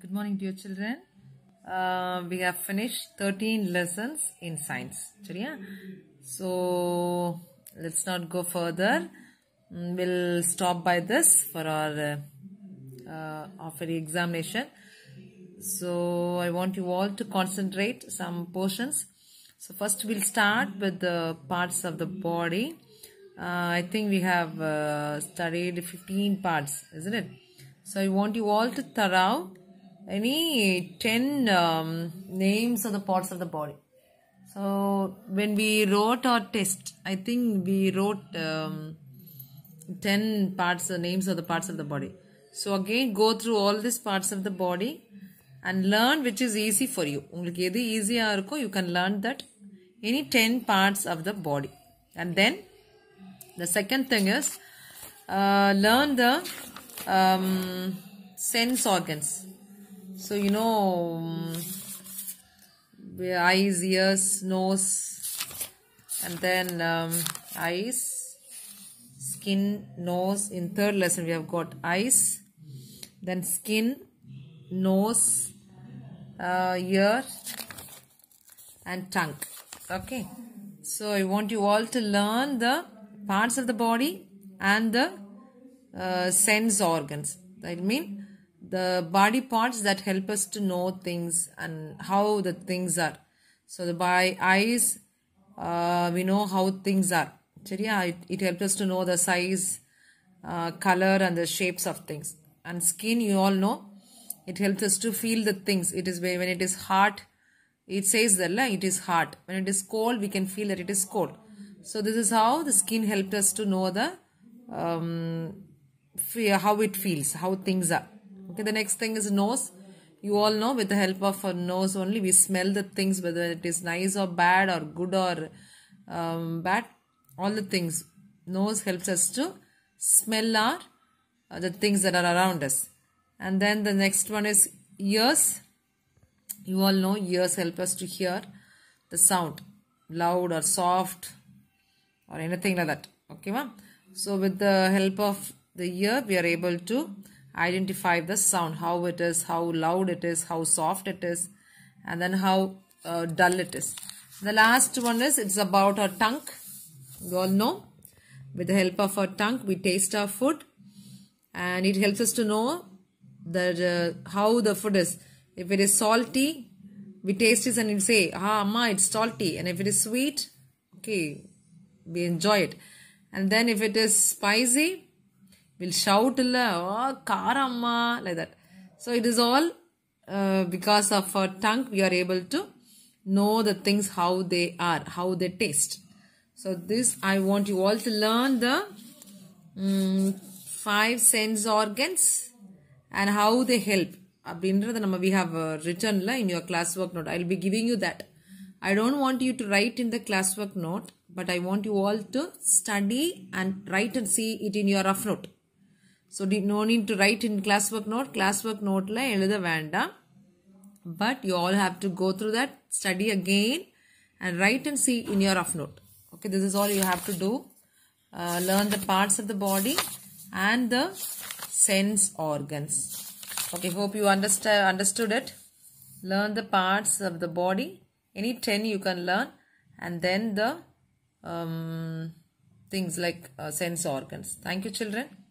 Good morning dear children. Uh, we have finished 13 lessons in science. So, let's not go further. Mm, we'll stop by this for our uh, uh, examination. So, I want you all to concentrate some portions. So, first we'll start with the parts of the body. Uh, I think we have uh, studied 15 parts, isn't it? So, I want you all to thorough any 10 um, names of the parts of the body. So when we wrote our test, I think we wrote um, 10 parts, the names of the parts of the body. So again, go through all these parts of the body and learn which is easy for you. உங்களுக்கு எது ஈஸியாக இருக்கோ you can learn that any 10 parts of the body. And then the second thing is uh, learn the um, sense organs. So, you know, um, eyes, ears, nose, and then um, eyes, skin, nose. In third lesson, we have got eyes, then skin, nose, uh, ear, and tongue. Okay. So, I want you all to learn the parts of the body and the uh, sense organs. I mean, the body parts that help us to know things and how the things are so the by eyes uh, we know how things are Yeah, it, it helps us to know the size uh, color and the shapes of things and skin you all know it helps us to feel the things it is when it is hot it says that it is hot when it is cold we can feel that it is cold so this is how the skin helped us to know the um, how it feels how things are Okay, the next thing is nose. You all know with the help of our nose only we smell the things whether it is nice or bad or good or um, bad. All the things. Nose helps us to smell our uh, the things that are around us. And then the next one is ears. You all know ears help us to hear the sound loud or soft or anything like that. Okay, ma'am. So with the help of the ear, we are able to identify the sound, how it is, how loud it is, how soft it is, and then how uh, dull it is. The last one is it's about our tongue. You all know. With the help of our tongue, we taste our food and it helps us to know that uh, how the food is. If it is salty, we taste it and we say, ah, ma, it's salty. And if it is sweet, okay, we enjoy it. And then if it is spicy, will shout illa oh, like that so it is all uh, because of our tongue we are able to know the things how they are how they taste so this i want you all to learn the mm, five sense organs and how they help we have uh, written in your classwork note. I will be giving you that. I don't want you to write in the classwork note. But I want you all to study and write and see it in your rough note. So, no need to write in classwork note. Classwork note la another vanda, but you all have to go through that study again, and write and see in your rough note. Okay, this is all you have to do. Uh, learn the parts of the body and the sense organs. Okay, hope you understand understood it. Learn the parts of the body. Any 10 you can learn and then the um, things like uh, sense organs. Thank you children.